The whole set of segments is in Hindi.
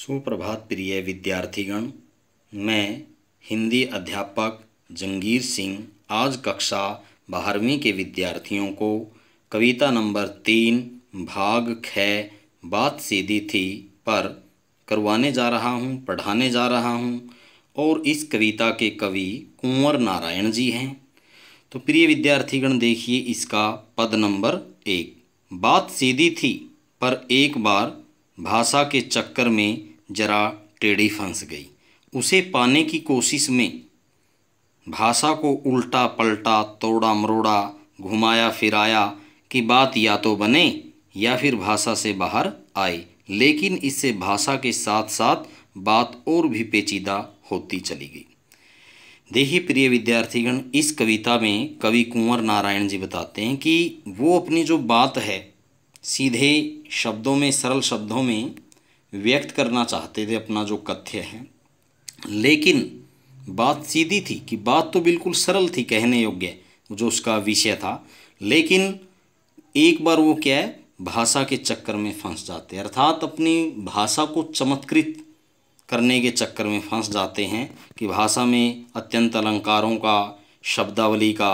सुप्रभात प्रिय विद्यार्थीगण मैं हिंदी अध्यापक जंगीर सिंह आज कक्षा बारहवीं के विद्यार्थियों को कविता नंबर तीन भाग ख बात सीधी थी पर करवाने जा रहा हूँ पढ़ाने जा रहा हूँ और इस कविता के कवि कुंवर नारायण जी हैं तो प्रिय विद्यार्थीगण देखिए इसका पद नंबर एक बात सीधी थी पर एक बार भाषा के चक्कर में जरा टेढ़ी फंस गई उसे पाने की कोशिश में भाषा को उल्टा पलटा तोड़ा मरोड़ा घुमाया फिराया कि बात या तो बने या फिर भाषा से बाहर आए लेकिन इससे भाषा के साथ साथ बात और भी पेचीदा होती चली गई देखिए प्रिय विद्यार्थीगण इस कविता में कवि कुंवर नारायण जी बताते हैं कि वो अपनी जो बात है सीधे शब्दों में सरल शब्दों में व्यक्त करना चाहते थे अपना जो कथ्य है लेकिन बात सीधी थी कि बात तो बिल्कुल सरल थी कहने योग्य जो उसका विषय था लेकिन एक बार वो क्या है भाषा के चक्कर में फंस जाते हैं अर्थात अपनी भाषा को चमत्कृत करने के चक्कर में फंस जाते हैं कि भाषा में अत्यंत अलंकारों का शब्दावली का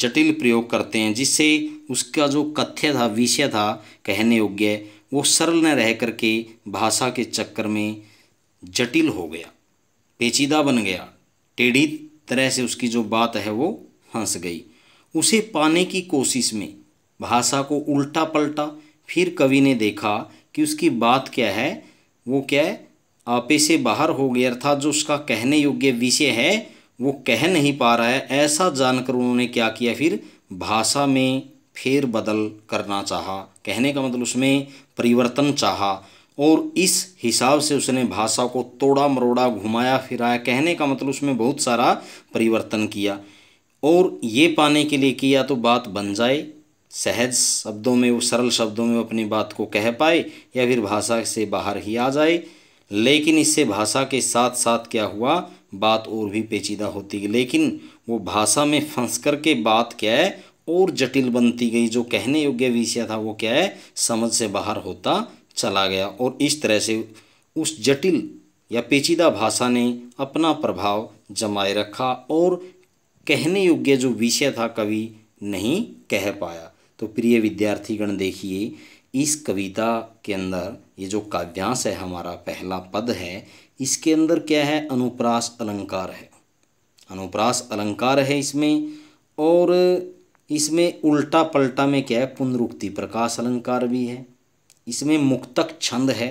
जटिल प्रयोग करते हैं जिससे उसका जो कथ्य था विषय था कहने योग्य वो सरल न रह कर के भाषा के चक्कर में जटिल हो गया पेचीदा बन गया टेढ़ी तरह से उसकी जो बात है वो हंस गई उसे पाने की कोशिश में भाषा को उल्टा पलटा फिर कवि ने देखा कि उसकी बात क्या है वो क्या है आपे से बाहर हो गया अर्थात जो उसका कहने योग्य विषय है वो कह नहीं पा रहा है ऐसा जानकर उन्होंने क्या किया फिर भाषा में फेर बदल करना चाहा कहने का मतलब उसमें परिवर्तन चाहा और इस हिसाब से उसने भाषा को तोड़ा मरोड़ा घुमाया फिराया कहने का मतलब उसमें बहुत सारा परिवर्तन किया और ये पाने के लिए किया तो बात बन जाए सहज शब्दों में वो सरल शब्दों में अपनी बात को कह पाए या फिर भाषा से बाहर ही आ जाए लेकिन इससे भाषा के साथ साथ क्या हुआ बात और भी पेचीदा होती है लेकिन वो भाषा में फंस करके बात क्या है और जटिल बनती गई जो कहने योग्य विषय था वो क्या है समझ से बाहर होता चला गया और इस तरह से उस जटिल या पेचीदा भाषा ने अपना प्रभाव जमाए रखा और कहने योग्य जो विषय था कवि नहीं कह पाया तो प्रिय विद्यार्थीगण देखिए इस कविता के अंदर ये जो काव्यांश है हमारा पहला पद है इसके अंदर क्या है अनुप्रास अलंकार है अनुप्रास अलंकार है इसमें और इसमें उल्टा पलटा में क्या है पुनरुक्ति प्रकाश अलंकार भी है इसमें मुक्तक छंद है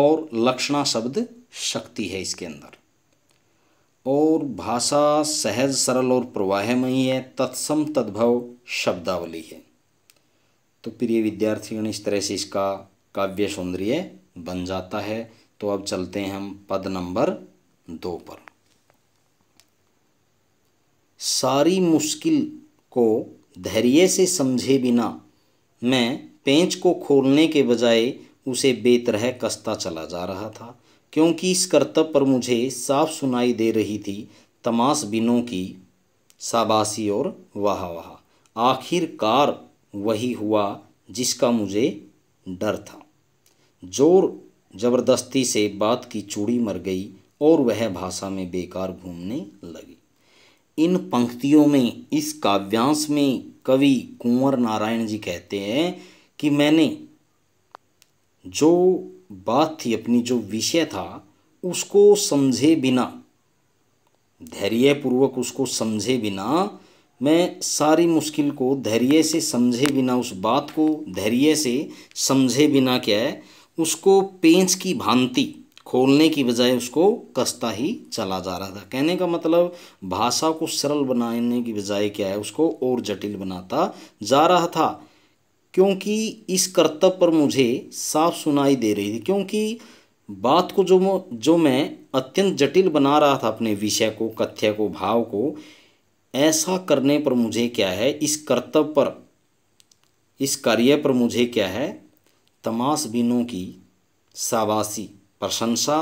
और लक्षणा शब्द शक्ति है इसके अंदर और भाषा सहज सरल और प्रवाहमयी है तत्सम तद्भव शब्दावली है तो प्रिय विद्यार्थियों इस तरह से इसका काव्य सौंदर्य बन जाता है तो अब चलते हैं हम पद नंबर दो पर सारी मुश्किल को धैर्य से समझे बिना मैं पेंच को खोलने के बजाय उसे बेतरह कसता चला जा रहा था क्योंकि इस कर्तव्य पर मुझे साफ सुनाई दे रही थी तमाश बिनों की शाबाशी और वाह वाह आखिरकार वही हुआ जिसका मुझे डर था जोर ज़बरदस्ती से बात की चूड़ी मर गई और वह भाषा में बेकार घूमने लगी इन पंक्तियों में इस काव्यांश में कवि कुंवर नारायण जी कहते हैं कि मैंने जो बात थी अपनी जो विषय था उसको समझे बिना धैर्यपूर्वक उसको समझे बिना मैं सारी मुश्किल को धैर्य से समझे बिना उस बात को धैर्य से समझे बिना क्या है उसको पेंच की भांति खोलने की बजाय उसको कसता ही चला जा रहा था कहने का मतलब भाषा को सरल बनाने की बजाय क्या है उसको और जटिल बनाता जा रहा था क्योंकि इस कर्तव्य पर मुझे साफ सुनाई दे रही थी क्योंकि बात को जो जो मैं अत्यंत जटिल बना रहा था अपने विषय को कथ्य को भाव को ऐसा करने पर मुझे क्या है इस कर्तव्य पर इस कार्य पर मुझे क्या है तमाशबिनों की शाबासी प्रशंसा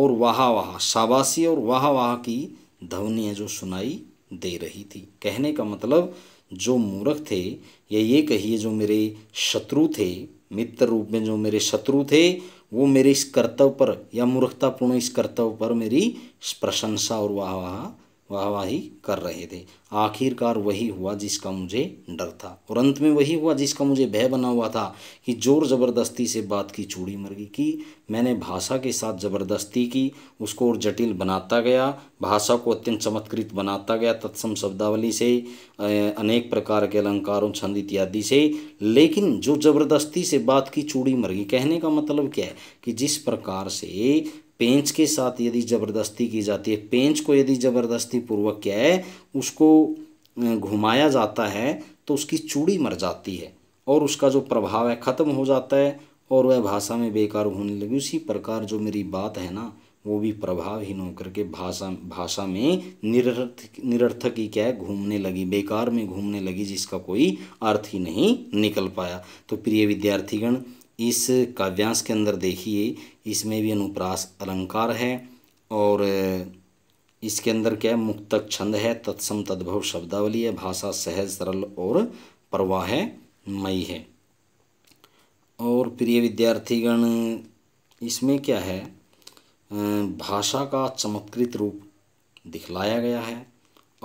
और वाह वाह शाबाशी और वाह वाह की ध्वनियाँ जो सुनाई दे रही थी कहने का मतलब जो मूर्ख थे या ये कहिए जो मेरे शत्रु थे मित्र रूप में जो मेरे शत्रु थे वो मेरे इस कर्तव्य पर या मूर्खतापूर्ण इस कर्तव्य पर मेरी प्रशंसा और वाह वाह वाहवाही कर रहे थे आखिरकार वही हुआ जिसका मुझे डर था और अंत में वही हुआ जिसका मुझे भय बना हुआ था कि जोर ज़बरदस्ती से बात की चूड़ी मर गई कि मैंने भाषा के साथ ज़बरदस्ती की उसको और जटिल बनाता गया भाषा को अत्यंत चमत्कृत बनाता गया तत्सम शब्दावली से अनेक प्रकार के अलंकारों छंद इत्यादि से लेकिन जो ज़बरदस्ती से बात की चूड़ी मर गई कहने का मतलब क्या है कि जिस प्रकार से पेंच के साथ यदि ज़बरदस्ती की जाती है पेंच को यदि ज़बरदस्ती पूर्वक क्या है उसको घुमाया जाता है तो उसकी चूड़ी मर जाती है और उसका जो प्रभाव है ख़त्म हो जाता है और वह भाषा में बेकार होने लगी उसी प्रकार जो मेरी बात है ना वो भी प्रभावहीन होकर के भाषा भाषा में निरर्थ निरर्थक ही क्या है घूमने लगी बेकार में घूमने लगी जिसका कोई अर्थ ही नहीं निकल पाया तो प्रिय विद्यार्थीगण इस काव्यांश के अंदर देखिए इसमें भी अनुप्रास अलंकार है और इसके अंदर क्या है मुक्तक छंद है तत्सम तद्भव शब्दावली है भाषा सहज सरल और प्रवाह मई है और प्रिय विद्यार्थीगण इसमें क्या है भाषा का चमत्कृत रूप दिखलाया गया है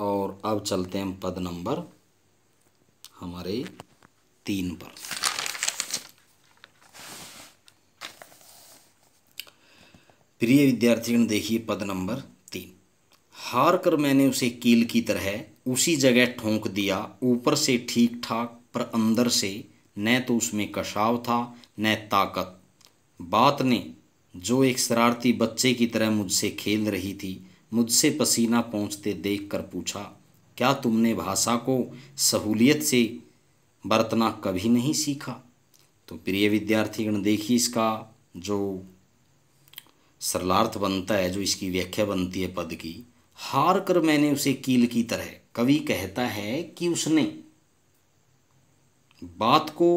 और अब चलते हैं पद नंबर हमारे तीन पर प्रिय विद्यार्थीगण देखिए पद नंबर तीन हार कर मैंने उसे कील की तरह उसी जगह ठोंक दिया ऊपर से ठीक ठाक पर अंदर से न तो उसमें कशाव था न ताकत बात ने जो एक शरारती बच्चे की तरह मुझसे खेल रही थी मुझसे पसीना पहुँचते देख कर पूछा क्या तुमने भाषा को सहूलियत से बरतना कभी नहीं सीखा तो प्रिय विद्यार्थीगण देखिए इसका जो सरलार्थ बनता है जो इसकी व्याख्या बनती है पद की हार कर मैंने उसे कील की तरह कवि कहता है कि उसने बात को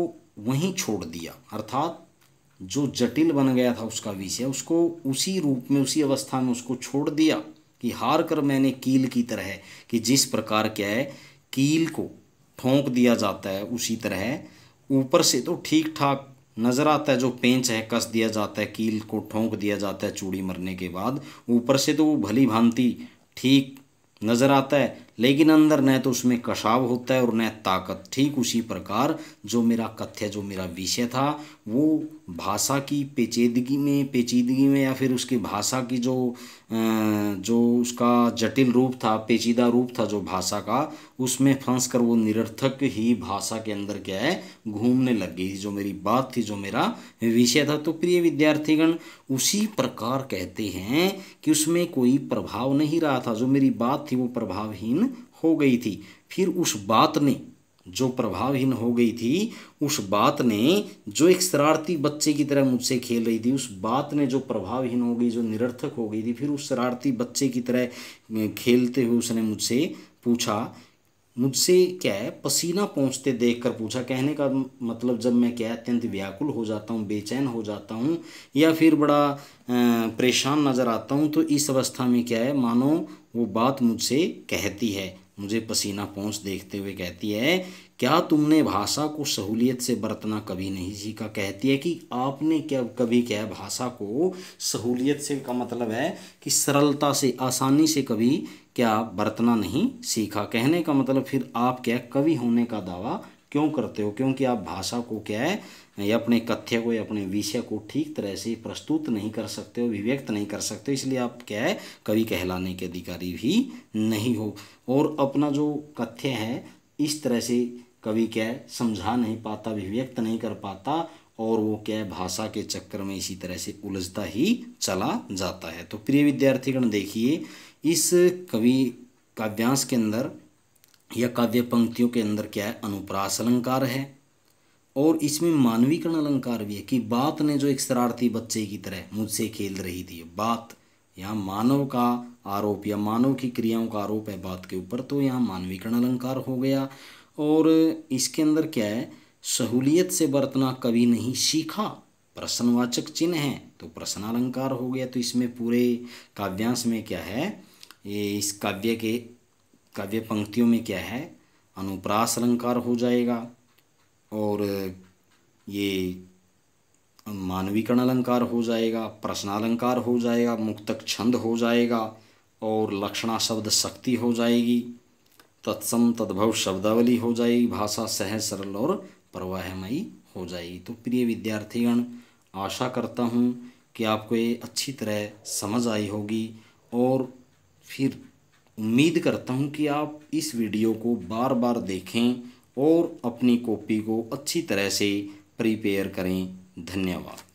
वहीं छोड़ दिया अर्थात जो जटिल बन गया था उसका विषय उसको उसी रूप में उसी अवस्था में उसको छोड़ दिया कि हार कर मैंने कील की तरह कि जिस प्रकार क्या है कील को ठोंक दिया जाता है उसी तरह ऊपर से तो ठीक ठाक नज़र आता है जो पेंच है कस दिया जाता है कील को ठोंक दिया जाता है चूड़ी मरने के बाद ऊपर से तो वो भली भांति ठीक नज़र आता है लेकिन अंदर न तो उसमें कशाव होता है और न ताकत ठीक उसी प्रकार जो मेरा कथ्य जो मेरा विषय था वो भाषा की पेचीदगी में पेचीदगी में या फिर उसकी भाषा की जो जो उसका जटिल रूप था पेचीदा रूप था जो भाषा का उसमें फंस कर वो निरर्थक ही भाषा के अंदर क्या है घूमने लग गई जो मेरी बात थी जो मेरा विषय था तो प्रिय विद्यार्थीगण उसी प्रकार कहते हैं कि उसमें कोई प्रभाव नहीं रहा था जो मेरी बात थी वो प्रभावहीन हो गई थी फिर उस बात ने जो प्रभावहीन हो गई थी उस बात ने जो एक शरारती बच्चे की तरह मुझसे खेल रही थी उस बात ने जो प्रभावहीन हो गई जो निरर्थक हो गई थी फिर उस शरारती बच्चे की तरह खेलते हुए उसने मुझसे पूछा मुझसे क्या है पसीना पहुँचते देख कर पूछा कहने का मतलब जब मैं क्या अत्यंत व्याकुल हो जाता हूँ बेचैन हो जाता हूँ या फिर बड़ा परेशान नज़र आता हूँ तो इस अवस्था में क्या है मानो वो बात मुझसे कहती है मुझे पसीना पहुँच देखते हुए कहती है क्या तुमने भाषा को सहूलियत से बरतना कभी नहीं सीखा कहती है कि आपने क्या कभी क्या भाषा को सहूलियत से का मतलब है कि सरलता से आसानी से कभी क्या बरतना नहीं सीखा कहने का मतलब फिर आप क्या कवि होने का दावा क्यों करते हो क्योंकि आप भाषा को क्या है या अपने कथ्य को या अपने विषय को ठीक तरह से प्रस्तुत नहीं कर सकते हो विव्यक्त नहीं कर सकते इसलिए आप क्या है कवि कहलाने के अधिकारी भी नहीं हो और अपना जो कथ्य है इस तरह से कवि क्या है समझा नहीं पाता विव्यक्त नहीं कर पाता और वो क्या है भाषा के चक्कर में इसी तरह से उलझता ही चला जाता है तो प्रिय विद्यार्थीगण देखिए इस कवि काव्यांश के अंदर या काव्य पंक्तियों के अंदर क्या है अनुप्रास अलंकार है और इसमें मानवीकरण अलंकार भी है कि बात ने जो एक शरारती बच्चे की तरह मुझसे खेल रही थी बात यहाँ मानव का आरोप या मानव की क्रियाओं का आरोप है बात के ऊपर तो यहाँ मानवीकरण अलंकार हो गया और इसके अंदर क्या है सहूलियत से बरतना कभी नहीं सीखा प्रश्नवाचक चिन्ह है तो अलंकार हो गया तो इसमें पूरे काव्यांश में क्या है ये इस काव्य के काव्य पंक्तियों में क्या है अनुप्रास अलंकार हो जाएगा और ये मानवीकरण अलंकार हो जाएगा प्रश्नालंकार हो जाएगा मुक्तक छंद हो जाएगा और लक्षणा शब्द शक्ति हो जाएगी तत्सम तद्भव शब्दावली हो जाएगी भाषा सहज सरल और प्रवाहमयी हो जाएगी तो प्रिय विद्यार्थीगण आशा करता हूँ कि आपको ये अच्छी तरह समझ आई होगी और फिर उम्मीद करता हूँ कि आप इस वीडियो को बार बार देखें और अपनी कॉपी को अच्छी तरह से प्रिपेयर करें धन्यवाद